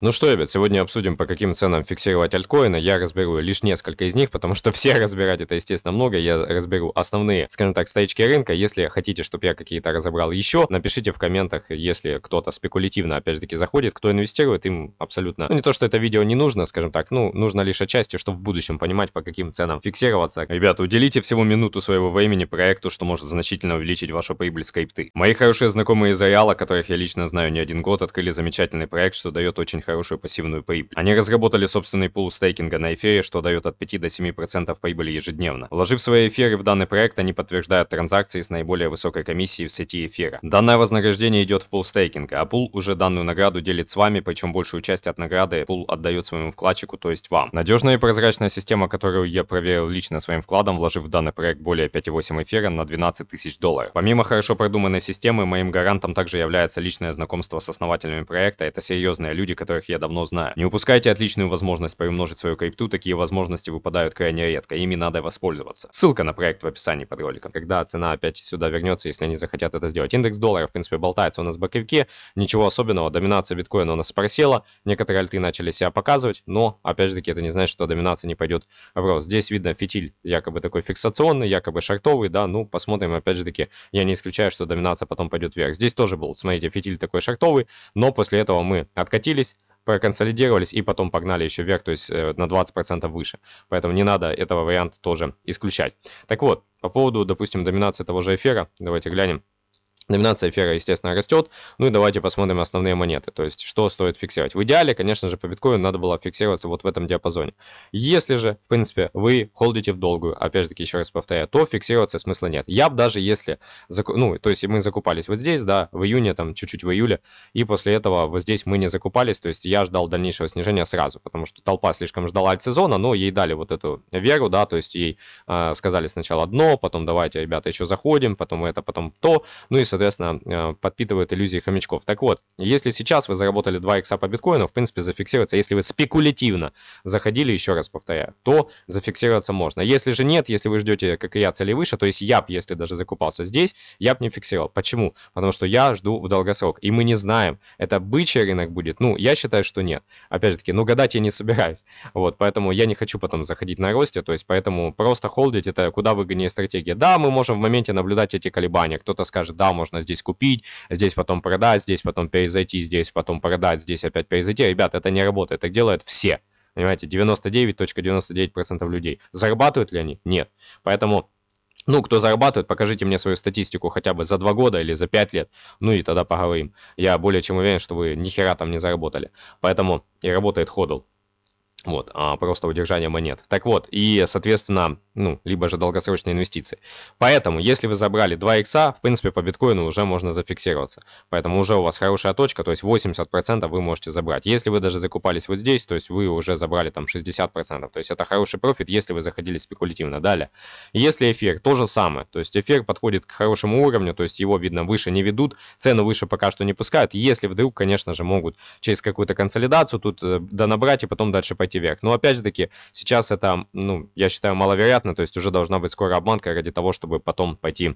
Ну что, ребят, сегодня обсудим, по каким ценам фиксировать альткоины. Я разберу лишь несколько из них, потому что все разбирать это, естественно, много. Я разберу основные, скажем так, стейчки рынка. Если хотите, чтобы я какие-то разобрал еще, напишите в комментах, если кто-то спекулятивно, опять же таки, заходит, кто инвестирует, им абсолютно... Ну, не то, что это видео не нужно, скажем так, ну, нужно лишь отчасти, чтобы в будущем понимать, по каким ценам фиксироваться. Ребята, уделите всего минуту своего времени проекту, что может значительно увеличить вашу прибыль с Мои хорошие знакомые из Ареала, которых я лично знаю не один год, открыли замечательный проект, что дает очень хорошую пассивную прибыль. Они разработали собственный пул стейкинга на эфире, что дает от 5 до 7% прибыли ежедневно. Вложив свои эфиры в данный проект, они подтверждают транзакции с наиболее высокой комиссией в сети эфира. Данное вознаграждение идет в пул стейкинга, а пул уже данную награду делит с вами, причем большую часть от награды пул отдает своему вкладчику, то есть вам. Надежная и прозрачная система, которую я проверил лично своим вкладом, вложив в данный проект более 5,8 эфира на 12 тысяч долларов. Помимо хорошо продуманной системы, моим гарантом также является личное знакомство с основателями проекта. Это серьезные люди, которые которых я давно знаю. Не упускайте отличную возможность приумножить свою крипту, такие возможности выпадают крайне редко, ими надо воспользоваться. Ссылка на проект в описании под роликом. Когда цена опять сюда вернется, если они захотят это сделать. Индекс доллара, в принципе, болтается у нас в боковике, ничего особенного, доминация биткоина у нас просела, некоторые альты начали себя показывать, но, опять же таки, это не значит, что доминация не пойдет в рост. Здесь видно фитиль якобы такой фиксационный, якобы шартовый, да, ну, посмотрим, опять же таки, я не исключаю, что доминация потом пойдет вверх. Здесь тоже был, смотрите, фитиль такой шартовый, но после этого мы откатились, проконсолидировались и потом погнали еще вверх, то есть э, на 20% выше. Поэтому не надо этого варианта тоже исключать. Так вот, по поводу, допустим, доминации того же эфира, давайте глянем. Номинация эфира, естественно, растет. Ну и давайте посмотрим основные монеты, то есть что стоит фиксировать. В идеале, конечно же, по биткоину надо было фиксироваться вот в этом диапазоне. Если же, в принципе, вы холдите в долгую, опять же таки, еще раз повторяю, то фиксироваться смысла нет. Я бы даже если, ну, то есть мы закупались вот здесь, да, в июне, там, чуть-чуть в июле, и после этого вот здесь мы не закупались, то есть я ждал дальнейшего снижения сразу, потому что толпа слишком ждала альт-сезона, но ей дали вот эту веру, да, то есть ей э, сказали сначала дно, потом давайте, ребята, еще заходим, потом это, потом то, ну и, соответственно, соответственно, э, подпитывают иллюзии хомячков. Так вот, если сейчас вы заработали 2 икса по биткоину, в принципе, зафиксироваться, если вы спекулятивно заходили, еще раз повторяю, то зафиксироваться можно. Если же нет, если вы ждете, как и я, цели выше, то есть я б, если даже закупался здесь, я б не фиксировал. Почему? Потому что я жду в долгосрок, и мы не знаем, это бычий рынок будет. Ну, я считаю, что нет. Опять же таки, ну гадать я не собираюсь. Вот, поэтому я не хочу потом заходить на росте, то есть поэтому просто холдить это куда выгоднее стратегия. Да, мы можем в моменте наблюдать эти колебания. Кто-то скажет, да, можно можно здесь купить, здесь потом продать, здесь потом перезайти, здесь потом продать, здесь опять перезайти. Ребят, это не работает, так делают все. Понимаете, 99.99% .99 людей. Зарабатывают ли они? Нет. Поэтому ну, кто зарабатывает, покажите мне свою статистику хотя бы за 2 года или за 5 лет, ну и тогда поговорим. Я более чем уверен, что вы ни хера там не заработали. Поэтому и работает ходл. Вот, а просто удержание монет. Так вот, и, соответственно, ну, либо же долгосрочные инвестиции. Поэтому, если вы забрали 2 икса, в принципе, по биткоину уже можно зафиксироваться. Поэтому уже у вас хорошая точка, то есть 80% вы можете забрать. Если вы даже закупались вот здесь, то есть вы уже забрали там 60%. То есть это хороший профит, если вы заходили спекулятивно. Далее, если эфир, то же самое. То есть эфир подходит к хорошему уровню, то есть его, видно, выше не ведут, цену выше пока что не пускают. Если вдруг, конечно же, могут через какую-то консолидацию тут э, донабрать и потом дальше пойти век. Но опять же таки, сейчас это, ну, я считаю, маловероятно, то есть уже должна быть скоро обманка ради того, чтобы потом пойти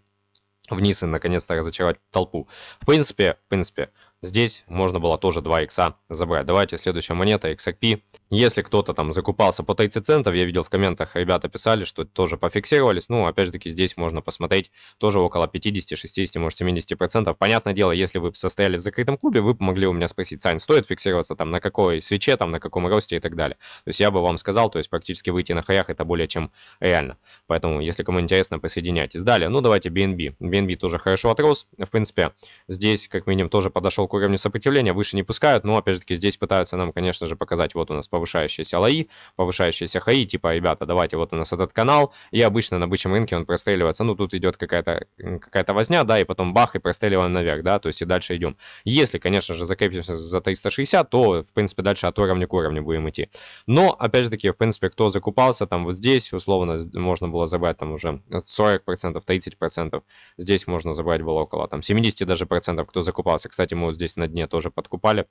вниз и наконец-то разочаровать толпу. В принципе, в принципе, здесь можно было тоже 2 икса забрать. Давайте следующая монета, XRP. Если кто-то там закупался по 30 центов, я видел в комментах, ребята писали, что тоже пофиксировались. Ну, опять же таки, здесь можно посмотреть тоже около 50, 60, может 70 процентов. Понятное дело, если вы состояли в закрытом клубе, вы могли у меня спросить, Сань, стоит фиксироваться там на какой свече, там на каком росте и так далее. То есть я бы вам сказал, то есть практически выйти на хаях это более чем реально. Поэтому, если кому интересно, присоединяйтесь. Далее, ну давайте BNB. BNB тоже хорошо отрос. В принципе, здесь, как минимум, тоже подошел к уровню сопротивления. Выше не пускают, но опять же таки здесь пытаются нам, конечно же, показать. Вот у нас по повышающиеся лои, повышающиеся хаи, типа, ребята, давайте, вот у нас этот канал, и обычно на бычьем рынке он простреливается, ну, тут идет какая-то какая, -то, возня, да, и потом бах, и простреливаем наверх, да, то есть и дальше идем. Если, конечно же, закрепимся за 360, то, в принципе, дальше от уровня к уровню будем идти. Но, опять же таки, в принципе, кто закупался там вот здесь, условно, можно было забрать там уже 40%, 30%, здесь можно забрать было около там 70 даже процентов, кто закупался. Кстати, мы вот здесь на дне тоже подкупали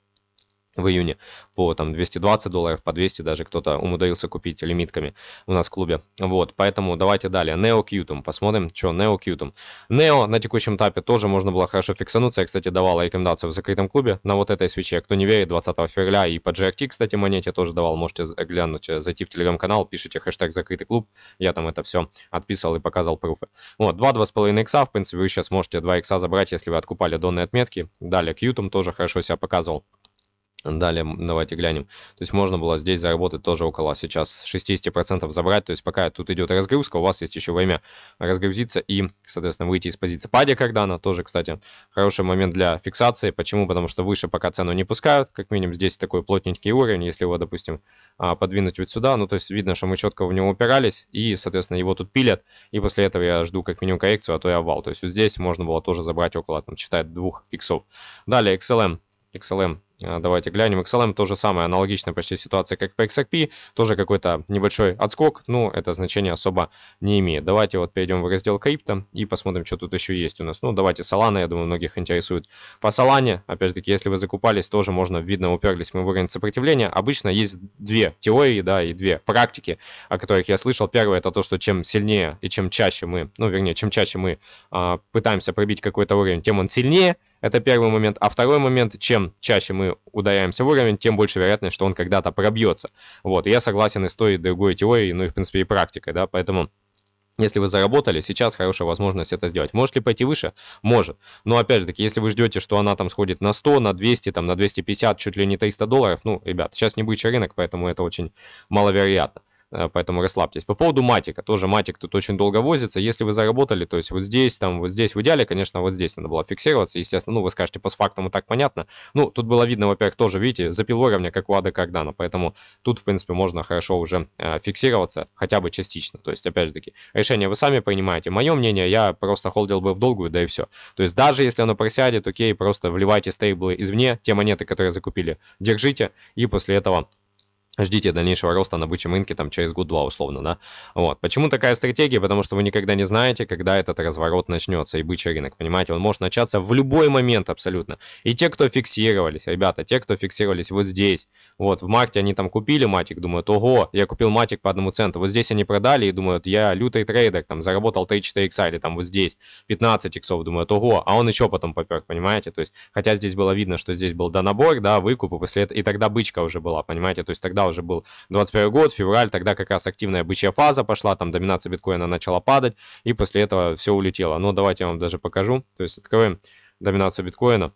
в июне по там 220 долларов, по 200 даже кто-то умудрился купить лимитками у нас в клубе. Вот, поэтому давайте далее. Neo Qtum, посмотрим, что Neo Qtum. Neo на текущем этапе тоже можно было хорошо фиксануться. Я, кстати, давал рекомендацию в закрытом клубе на вот этой свече. Кто не верит, 20 февраля и по GRT, кстати, монете тоже давал. Можете глянуть, э, зайти в телеграм-канал, пишите хэштег закрытый клуб. Я там это все отписывал и показал пруфы. Вот, 2-2,5 икса, в принципе, вы сейчас можете 2 икса забрать, если вы откупали донные отметки. Далее Qtum тоже хорошо себя показывал. Далее давайте глянем. То есть можно было здесь заработать тоже около сейчас 60% забрать. То есть пока тут идет разгрузка, у вас есть еще время разгрузиться и, соответственно, выйти из позиции. Падя Кардана тоже, кстати, хороший момент для фиксации. Почему? Потому что выше пока цену не пускают. Как минимум здесь такой плотненький уровень, если его, допустим, а, подвинуть вот сюда. Ну, то есть видно, что мы четко в него упирались и, соответственно, его тут пилят. И после этого я жду как минимум коррекцию, а то и овал. То есть вот здесь можно было тоже забрать около, там, считает, двух иксов. Далее XLM. XLM а, давайте глянем. XLM то же самое, аналогичная почти ситуация, как по XRP. Тоже какой-то небольшой отскок, но это значение особо не имеет. Давайте вот перейдем в раздел крипто и посмотрим, что тут еще есть у нас. Ну, давайте Solana, я думаю, многих интересует. По Solana, опять же таки, если вы закупались, тоже можно, видно, уперлись мы в уровень сопротивления. Обычно есть две теории, да, и две практики, о которых я слышал. Первое, это то, что чем сильнее и чем чаще мы, ну, вернее, чем чаще мы а, пытаемся пробить какой-то уровень, тем он сильнее, это первый момент. А второй момент, чем чаще мы ударяемся в уровень, тем больше вероятность, что он когда-то пробьется. Вот, я согласен и с той, и другой теорией, ну и в принципе и практикой, да, поэтому... Если вы заработали, сейчас хорошая возможность это сделать. Может ли пойти выше? Может. Но опять же таки, если вы ждете, что она там сходит на 100, на 200, там на 250, чуть ли не 300 долларов, ну, ребят, сейчас не бычий рынок, поэтому это очень маловероятно. Э, поэтому расслабьтесь. По поводу матика, тоже матик тут очень долго возится, если вы заработали, то есть вот здесь, там, вот здесь в идеале, конечно, вот здесь надо было фиксироваться, естественно, ну, вы скажете, по фактам и так понятно, ну, тут было видно, во-первых, тоже, видите, запил уровня, как у Ада Кардана, поэтому тут, в принципе, можно хорошо уже э, фиксироваться, хотя бы частично, то есть, опять же таки, решение вы сами понимаете мое мнение, я просто холдил бы в долгую, да и все, то есть, даже если оно просядет, окей, просто вливайте стейблы извне, те монеты, которые закупили, держите, и после этого ждите дальнейшего роста на бычьем рынке там через год-два условно, да. Вот. Почему такая стратегия? Потому что вы никогда не знаете, когда этот разворот начнется и бычий рынок, понимаете? Он может начаться в любой момент абсолютно. И те, кто фиксировались, ребята, те, кто фиксировались вот здесь, вот в марте они там купили матик, думают, ого, я купил матик по одному центу, вот здесь они продали и думают, я лютый трейдер, там заработал 3-4 икса или там вот здесь 15 иксов, думают, ого, а он еще потом попер, понимаете? То есть, хотя здесь было видно, что здесь был донабор, да, выкуп, и, после этого, и тогда бычка уже была, понимаете? То есть тогда когда уже был 21 год, февраль, тогда как раз активная бычья фаза пошла, там доминация биткоина начала падать, и после этого все улетело. Но давайте я вам даже покажу. То есть откроем доминацию биткоина.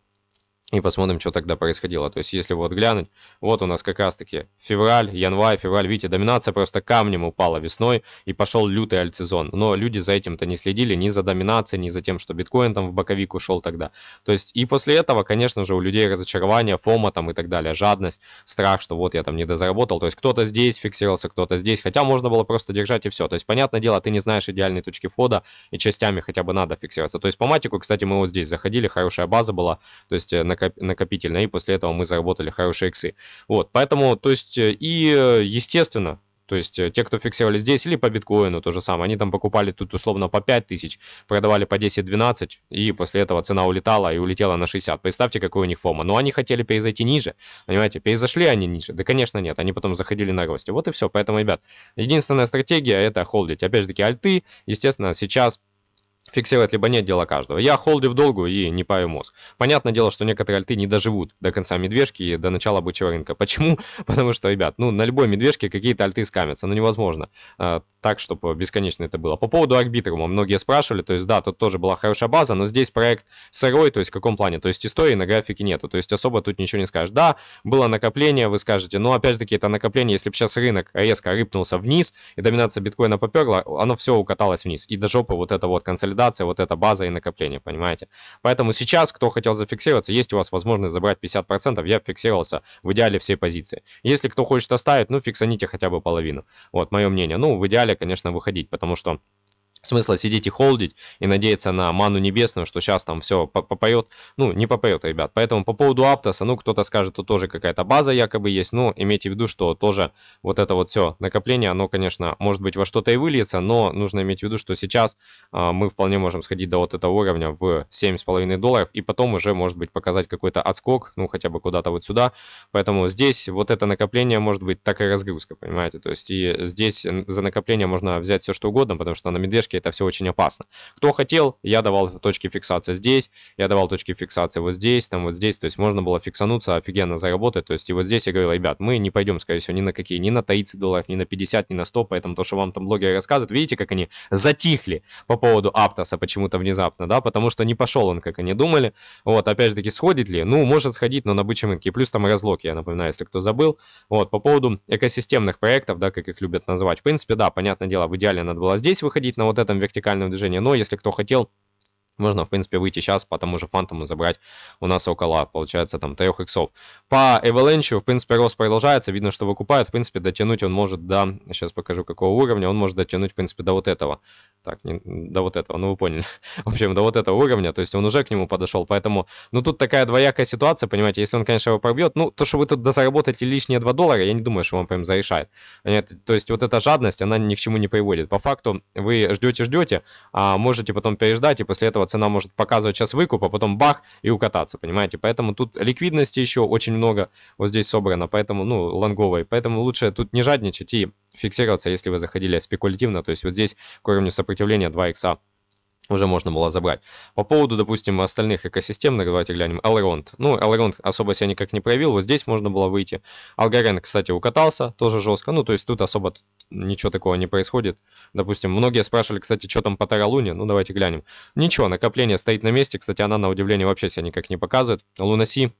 И посмотрим, что тогда происходило. То есть, если вот глянуть, вот у нас как раз-таки февраль, январь, февраль. Видите, доминация просто камнем упала весной, и пошел лютый альтсезон. Но люди за этим-то не следили, ни за доминацией, ни за тем, что биткоин там в боковик ушел тогда. То есть, и после этого, конечно же, у людей разочарование, фома там и так далее, жадность, страх, что вот я там не дозаработал. То есть, кто-то здесь фиксировался, кто-то здесь. Хотя можно было просто держать и все. То есть, понятное дело, ты не знаешь идеальной точки входа, и частями хотя бы надо фиксироваться. То есть, по матику, кстати, мы вот здесь заходили, хорошая база была. То есть, на накопительно и после этого мы заработали хорошие иксы. Вот, поэтому, то есть, э, и э, естественно, то есть э, те, кто фиксировали здесь, или по биткоину то же самое, они там покупали тут условно по 5 тысяч, продавали по 10-12, и после этого цена улетала и улетела на 60. Представьте, какой у них фома. Но они хотели перезайти ниже, понимаете, перезашли они ниже. Да, конечно, нет, они потом заходили на росте. Вот и все. Поэтому, ребят, единственная стратегия это холдить. Опять же таки, альты, естественно, сейчас Фиксировать либо нет, дела каждого. Я холди в долгу и не паю мозг. Понятное дело, что некоторые альты не доживут до конца медвежки и до начала бычьего рынка. Почему? Потому что, ребят, ну на любой медвежке какие-то альты скамятся, ну невозможно. А, так, чтобы бесконечно это было. По поводу арбитрума многие спрашивали, то есть да, тут тоже была хорошая база, но здесь проект сырой, то есть в каком плане? То есть истории на графике нету, то есть особо тут ничего не скажешь. Да, было накопление, вы скажете, но опять-таки это накопление, если бы сейчас рынок резко рыпнулся вниз и доминация биткоина поперла, оно все укаталось вниз. И до жопы вот это вот консолидация консолидация, вот эта база и накопление, понимаете? Поэтому сейчас, кто хотел зафиксироваться, есть у вас возможность забрать 50%, я фиксировался в идеале всей позиции. Если кто хочет оставить, ну фиксаните хотя бы половину, вот мое мнение. Ну, в идеале, конечно, выходить, потому что смысла сидеть и холдить и надеяться на ману небесную, что сейчас там все попоет. Ну, не попоет, ребят. Поэтому по поводу Аптоса, ну, кто-то скажет, тут тоже какая-то база якобы есть. Ну, имейте в виду, что тоже вот это вот все накопление, оно, конечно, может быть во что-то и выльется, но нужно иметь в виду, что сейчас э, мы вполне можем сходить до вот этого уровня в 7,5 долларов и потом уже, может быть, показать какой-то отскок, ну, хотя бы куда-то вот сюда. Поэтому здесь вот это накопление может быть так и разгрузка, понимаете? То есть и здесь за накопление можно взять все что угодно, потому что на медвежке фиксировки, это все очень опасно. Кто хотел, я давал точки фиксации здесь, я давал точки фиксации вот здесь, там вот здесь, то есть можно было фиксануться, офигенно заработать, то есть и вот здесь я говорил, ребят, мы не пойдем, скорее всего, ни на какие, ни на 30 долларов, ни на 50, ни на 100, поэтому то, что вам там блогеры рассказывают, видите, как они затихли по поводу Аптоса почему-то внезапно, да, потому что не пошел он, как они думали, вот, опять же таки, сходит ли? Ну, может сходить, но на бычьем рынке, плюс там разлоки, я напоминаю, если кто забыл, вот, по поводу экосистемных проектов, да, как их любят называть, в принципе, да, понятное дело, в идеале надо было здесь выходить на вот это там вертикальном движении. Но если кто хотел, можно, в принципе, выйти сейчас по тому же фантому забрать у нас около, получается, там, трех иксов. По Avalanche, в принципе, рост продолжается, видно, что выкупают, в принципе, дотянуть он может до, сейчас покажу, какого уровня, он может дотянуть, в принципе, до вот этого так, не, до вот этого, ну вы поняли. В общем, до вот этого уровня, то есть он уже к нему подошел, поэтому... Ну тут такая двоякая ситуация, понимаете, если он, конечно, его пробьет, ну то, что вы тут дозаработаете лишние 2 доллара, я не думаю, что вам прям зарешает. Понимаете? То есть вот эта жадность, она ни к чему не приводит. По факту вы ждете-ждете, а можете потом переждать, и после этого цена может показывать сейчас выкуп, а потом бах, и укататься, понимаете? Поэтому тут ликвидности еще очень много вот здесь собрано, поэтому, ну, лонговой, поэтому лучше тут не жадничать и фиксироваться, если вы заходили спекулятивно, то есть вот здесь к уровню сопротивления 2 икса уже можно было забрать. По поводу, допустим, остальных экосистемных, давайте глянем, Элронд. Ну, Элронд особо себя никак не проявил, вот здесь можно было выйти. Алгарен, кстати, укатался, тоже жестко, ну, то есть тут особо ничего такого не происходит. Допустим, многие спрашивали, кстати, что там по Таралуне, ну, давайте глянем. Ничего, накопление стоит на месте, кстати, она, на удивление, вообще себя никак не показывает. Лунаси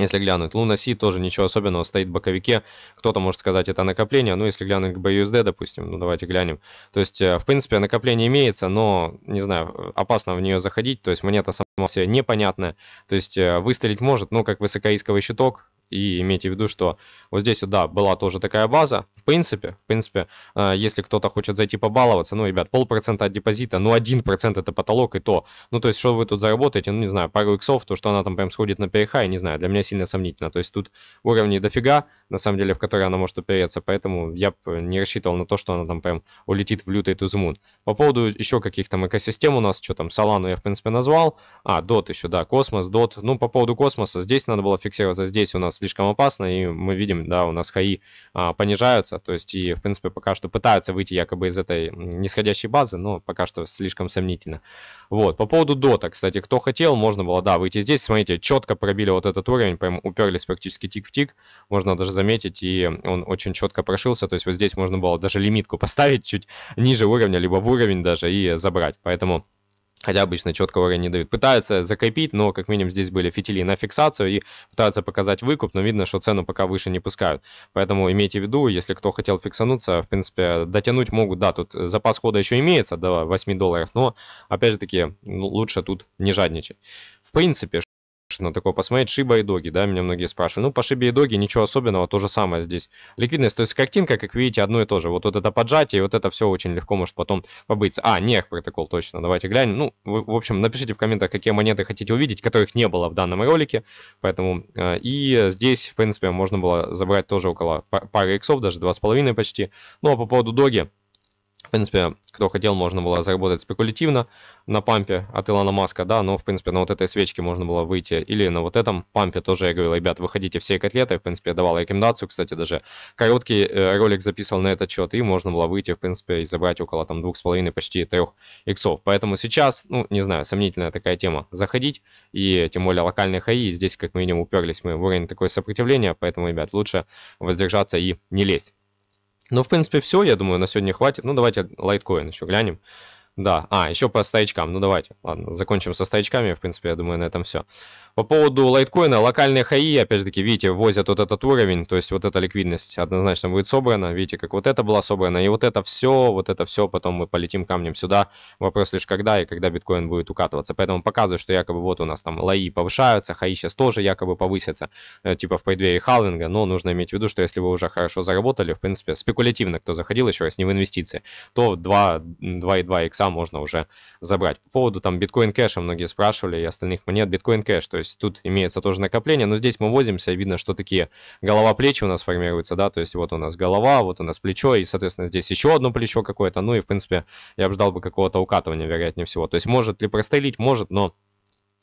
если глянуть, Луна Си тоже ничего особенного, стоит в боковике. Кто-то может сказать, это накопление, Ну, если глянуть к BUSD, допустим, ну давайте глянем. То есть, э, в принципе, накопление имеется, но, не знаю, опасно в нее заходить, то есть монета сама себе непонятная. То есть, э, выстрелить может, но как высокоисковый щиток, и имейте в виду, что вот здесь, да, была тоже такая база. В принципе, в принципе, э, если кто-то хочет зайти побаловаться, ну, ребят, полпроцента от депозита, ну, один процент это потолок и то. Ну, то есть, что вы тут заработаете, ну, не знаю, пару иксов, то, что она там прям сходит на перехай, не знаю, для меня сильно сомнительно. То есть, тут уровни дофига, на самом деле, в которые она может опереться, поэтому я не рассчитывал на то, что она там прям улетит в лютый тузмун. По поводу еще каких то экосистем у нас, что там, Солану я, в принципе, назвал. А, Дот еще, да, Космос, Дот. Ну, по поводу Космоса, здесь надо было фиксироваться, здесь у нас слишком опасно, и мы видим, да, у нас хаи а, понижаются, то есть и, в принципе, пока что пытаются выйти якобы из этой нисходящей базы, но пока что слишком сомнительно. Вот, по поводу дота, кстати, кто хотел, можно было, да, выйти здесь, смотрите, четко пробили вот этот уровень, прям уперлись практически тик в тик, можно даже заметить, и он очень четко прошился, то есть вот здесь можно было даже лимитку поставить чуть ниже уровня, либо в уровень даже и забрать, поэтому... Хотя обычно четкого рейн не дают. Пытаются закопить, но как минимум здесь были фитили на фиксацию и пытаются показать выкуп, но видно, что цену пока выше не пускают. Поэтому имейте в виду, если кто хотел фиксануться, в принципе, дотянуть могут. Да, тут запас хода еще имеется до 8 долларов, но опять же таки ну, лучше тут не жадничать. В принципе, ну такое посмотреть. Шиба и доги, да, меня многие спрашивают. Ну, по шибе и доги ничего особенного, то же самое здесь. Ликвидность, то есть картинка, как видите, одно и то же. Вот, вот это поджатие, вот это все очень легко может потом побыться. А, нех протокол, точно, давайте глянем. Ну, в, в общем, напишите в комментах, какие монеты хотите увидеть, которых не было в данном ролике. Поэтому, э, и здесь, в принципе, можно было забрать тоже около пары иксов, даже 2,5 почти. Ну, а по поводу доги, в принципе, кто хотел, можно было заработать спекулятивно на пампе от Илона Маска, да, но, в принципе, на вот этой свечке можно было выйти. Или на вот этом пампе тоже я говорил, ребят, выходите все котлеты. В принципе, я давал рекомендацию, кстати, даже короткий э, ролик записывал на этот счет, и можно было выйти, в принципе, и забрать около там 2,5, почти 3 иксов. Поэтому сейчас, ну, не знаю, сомнительная такая тема заходить, и тем более локальные хаи, здесь как минимум уперлись мы в уровень такое сопротивление, поэтому, ребят, лучше воздержаться и не лезть ну в принципе все я думаю на сегодня хватит ну давайте лайткоин еще глянем да, а, еще по стоячкам. Ну, давайте, ладно, закончим со стоячками. В принципе, я думаю, на этом все. По поводу лайткоина, локальные хаи, опять же таки, видите, возят вот этот уровень, то есть вот эта ликвидность однозначно будет собрана. Видите, как вот это была собрана, и вот это все, вот это все, потом мы полетим камнем сюда. Вопрос лишь когда и когда биткоин будет укатываться. Поэтому показываю, что якобы вот у нас там лаи повышаются, хаи сейчас тоже якобы повысятся, э, типа в преддверии халвинга, но нужно иметь в виду, что если вы уже хорошо заработали, в принципе, спекулятивно, кто заходил еще раз, не в инвестиции, то 2,2 икса икса можно уже забрать. По поводу там биткоин кэша многие спрашивали и остальных монет биткоин кэш, то есть тут имеется тоже накопление, но здесь мы возимся, видно, что такие голова плечи у нас формируются, да, то есть вот у нас голова, вот у нас плечо и, соответственно, здесь еще одно плечо какое-то, ну и, в принципе, я бы ждал бы какого-то укатывания, вероятнее всего. То есть может ли прострелить, может, но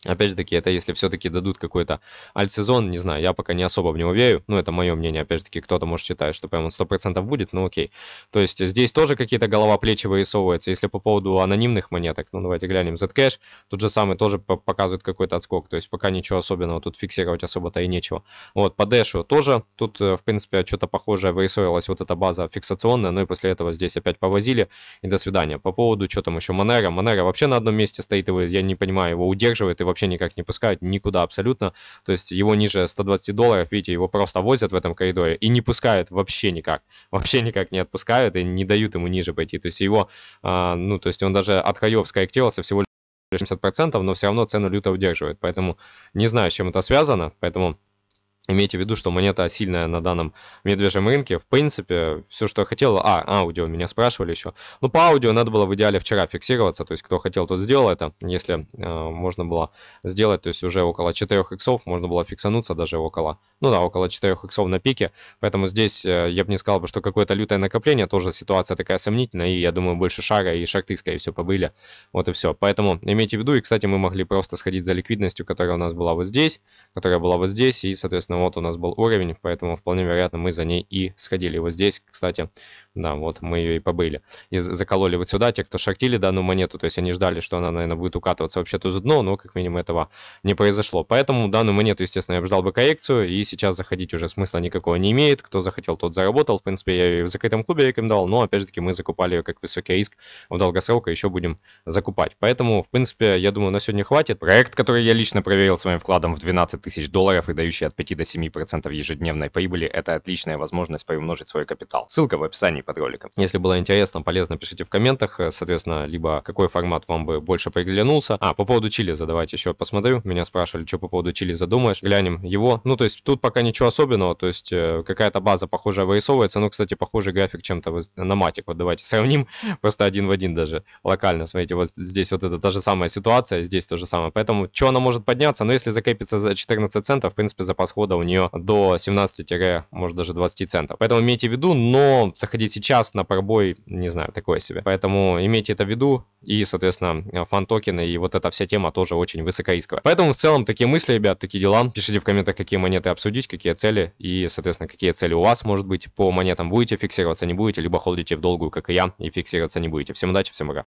Опять же таки, это если все-таки дадут какой-то альт-сезон, не знаю, я пока не особо в него верю, ну, это мое мнение, опять же таки, кто-то может считать, что прям он 100% будет, ну, окей. То есть здесь тоже какие-то голова плечи вырисовываются, если по поводу анонимных монеток, ну, давайте глянем, Zcash, тот же самый тоже показывает какой-то отскок, то есть пока ничего особенного, тут фиксировать особо-то и нечего. Вот, по Dash тоже, тут, э, в принципе, что-то похожее вырисовилась вот эта база фиксационная, ну, и после этого здесь опять повозили, и до свидания. По поводу, что там еще, Monero, Monero вообще на одном месте стоит, его, я не понимаю, его удерживает, и вообще вообще никак не пускают никуда абсолютно. То есть его ниже 120 долларов, видите, его просто возят в этом коридоре и не пускают вообще никак. Вообще никак не отпускают и не дают ему ниже пойти. То есть его, а, ну, то есть он даже от краев скорректировался всего лишь 60%, но все равно цену люто удерживает. Поэтому не знаю, с чем это связано. Поэтому Имейте в виду, что монета сильная на данном медвежьем рынке. В принципе, все, что я хотел... А, аудио меня спрашивали еще. Ну, по аудио надо было в идеале вчера фиксироваться. То есть, кто хотел, тот сделал это. Если э, можно было сделать, то есть уже около 4 иксов можно было фиксануться даже около... Ну да, около 4 иксов на пике. Поэтому здесь э, я бы не сказал, что какое-то лютое накопление. Тоже ситуация такая сомнительная. И я думаю, больше шара и шарты, скорее всего, побыли. Вот и все. Поэтому имейте в виду. И, кстати, мы могли просто сходить за ликвидностью, которая у нас была вот здесь. Которая была вот здесь. И, соответственно, но ну, вот у нас был уровень, поэтому вполне вероятно мы за ней и сходили. Вот здесь, кстати, да, вот мы ее и побыли. И закололи вот сюда те, кто шортили данную монету, то есть они ждали, что она, наверное, будет укатываться вообще тут за дно, но как минимум этого не произошло. Поэтому данную монету, естественно, я ждал бы коррекцию, и сейчас заходить уже смысла никакого не имеет. Кто захотел, тот заработал. В принципе, я ее в закрытом клубе рекомендовал, но, опять же таки, мы закупали ее как высокий риск. В долгосрок а еще будем закупать. Поэтому, в принципе, я думаю, на сегодня хватит. Проект, который я лично проверил своим вкладом в 12 тысяч долларов и дающий от 5 до 7% ежедневной прибыли – это отличная возможность приумножить свой капитал. Ссылка в описании под роликом. Если было интересно, полезно, пишите в комментах, э, соответственно, либо какой формат вам бы больше приглянулся. А, по поводу Чили давайте еще посмотрю. Меня спрашивали, что по поводу Чили задумаешь Глянем его. Ну, то есть тут пока ничего особенного, то есть э, какая-то база похожая вырисовывается. Ну, кстати, похожий график чем-то на матик. Вот давайте сравним, просто один в один даже локально. Смотрите, вот здесь вот это та же самая ситуация, здесь то же самое. Поэтому, что она может подняться? Но ну, если закрепится за 14 центов, в принципе, запас хода у нее до 17- может даже 20 центов. Поэтому имейте в виду, но заходить сейчас на пробой, не знаю, такое себе. Поэтому имейте это в виду и, соответственно, фан-токены и вот эта вся тема тоже очень высокорисковая. Поэтому в целом такие мысли, ребят, такие дела. Пишите в комментах, какие монеты обсудить, какие цели и, соответственно, какие цели у вас, может быть, по монетам будете фиксироваться, не будете, либо холдите в долгую, как и я, и фиксироваться не будете. Всем удачи, всем пока.